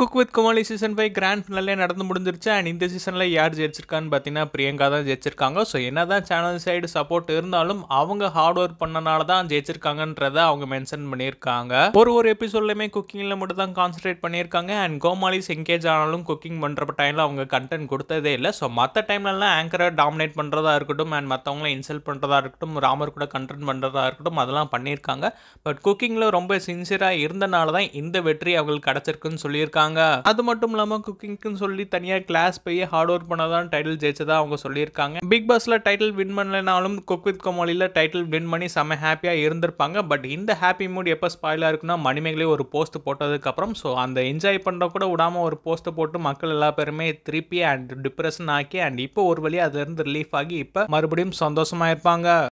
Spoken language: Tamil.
cook with Comali season five grand finale நடந்து முடிஞ்சிருச்சு அண்ட் இந்த சீசனில் யார் ஜெயிச்சிருக்கான்னு பார்த்தீங்கன்னா பிரியங்கா தான் ஜெயிச்சிருக்காங்க ஸோ என்ன தான் சேனல் சைடு சப்போர்ட் இருந்தாலும் அவங்க ஹார்ட் ஒர்க் பண்ணனால தான் ஜெயிச்சிருக்காங்கன்றத அவங்க மென்ஷன் பண்ணியிருக்காங்க ஒரு ஒரு எபிசோட்லையுமே குக்கிங்கில் மட்டும் தான் கான்சன்ட்ரேட் பண்ணியிருக்காங்க அண்ட் கோமாலிஸ் என்கேஜ் ஆனாலும் குக்கிங் பண்ணுறப்ப டைமில் அவங்க கண்டென்ட் கொடுத்ததே இல்லை ஸோ மற்ற டைம்லலாம் ஆங்கரை டாமினேட் பண்ணுறதா இருக்கட்டும் அண்ட் மற்றவங்கள இன்சல்ட் பண்ணுறதா இருக்கட்டும் ராமர் கூட கண்டென்ட் பண்ணுறதா இருக்கட்டும் அதெல்லாம் பண்ணியிருக்காங்க பட் குக்கிங்கில் ரொம்ப சின்சியராக இருந்தனால தான் இந்த வெற்றி அவங்களுக்கு கிடச்சிருக்குன்னு சொல்லியிருக்காங்க சொல்லியிருக்காங்க அது மட்டும் இல்லாமல் குக்கிங்க்குன்னு சொல்லி தனியாக கிளாஸ் போய் ஹார்ட் ஒர்க் பண்ணாதான் டைட்டில் ஜெயிச்சதா அவங்க சொல்லியிருக்காங்க பிக் பாஸில் டைட்டில் வின் பண்ணலைனாலும் குக் வித் கோமாளியில் டைட்டில் வின் பண்ணி செம்ம ஹாப்பியாக இருந்திருப்பாங்க பட் இந்த ஹாப்பி மூட் எப்போ ஸ்பாயிலாக இருக்குன்னா மணிமேகலே ஒரு போஸ்ட் போட்டதுக்கப்புறம் ஸோ அந்த என்ஜாய் பண்ணுற கூட விடாமல் ஒரு போஸ்ட்டை போட்டு மக்கள் எல்லா பேருமே திருப்பி அண்ட் டிப்ரெஷன் ஆக்கி அண்ட் இப்போ ஒரு வழி அதுலேருந்து ரிலீஃப் ஆகி இப்போ மறுபடியும் சந்தோஷமாக இருப்பாங்க